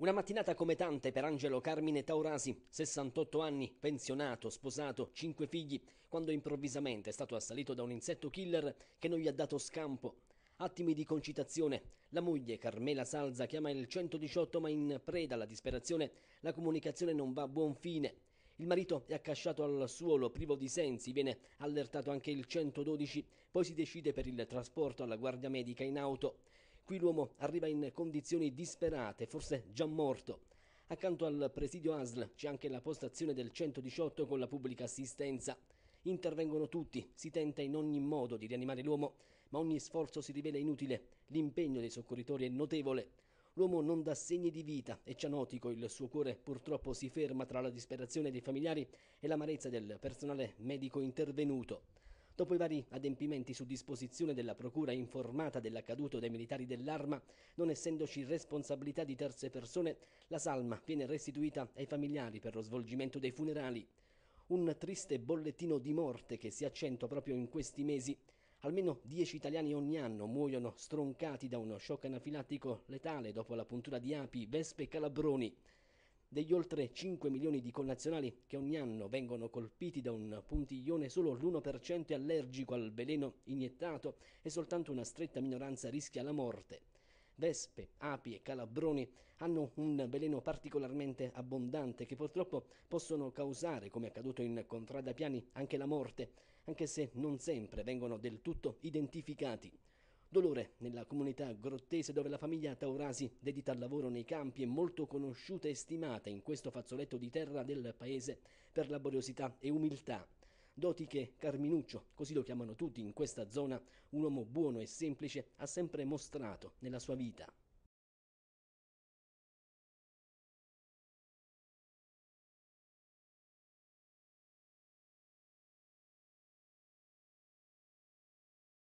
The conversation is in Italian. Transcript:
Una mattinata come tante per Angelo Carmine Taurasi, 68 anni, pensionato, sposato, 5 figli, quando improvvisamente è stato assalito da un insetto killer che non gli ha dato scampo. Attimi di concitazione. La moglie, Carmela Salza, chiama il 118 ma in preda alla disperazione la comunicazione non va a buon fine. Il marito è accasciato al suolo, privo di sensi, viene allertato anche il 112, poi si decide per il trasporto alla guardia medica in auto. Qui l'uomo arriva in condizioni disperate, forse già morto. Accanto al presidio ASL c'è anche la postazione del 118 con la pubblica assistenza. Intervengono tutti, si tenta in ogni modo di rianimare l'uomo, ma ogni sforzo si rivela inutile. L'impegno dei soccorritori è notevole. L'uomo non dà segni di vita e cianotico il suo cuore purtroppo si ferma tra la disperazione dei familiari e l'amarezza del personale medico intervenuto. Dopo i vari adempimenti su disposizione della procura informata dell'accaduto dai militari dell'arma, non essendoci responsabilità di terze persone, la salma viene restituita ai familiari per lo svolgimento dei funerali. Un triste bollettino di morte che si accentua proprio in questi mesi. Almeno 10 italiani ogni anno muoiono stroncati da uno shock anafilattico letale dopo la puntura di api, vespe e calabroni. Degli oltre 5 milioni di connazionali che ogni anno vengono colpiti da un puntiglione, solo l'1% è allergico al veleno iniettato e soltanto una stretta minoranza rischia la morte. Vespe, api e calabroni hanno un veleno particolarmente abbondante che purtroppo possono causare, come accaduto in Contrada Piani, anche la morte, anche se non sempre vengono del tutto identificati. Dolore nella comunità grottese dove la famiglia Taurasi, dedita al lavoro nei campi, è molto conosciuta e stimata in questo fazzoletto di terra del paese per laboriosità e umiltà. Doti che Carminuccio, così lo chiamano tutti in questa zona, un uomo buono e semplice, ha sempre mostrato nella sua vita.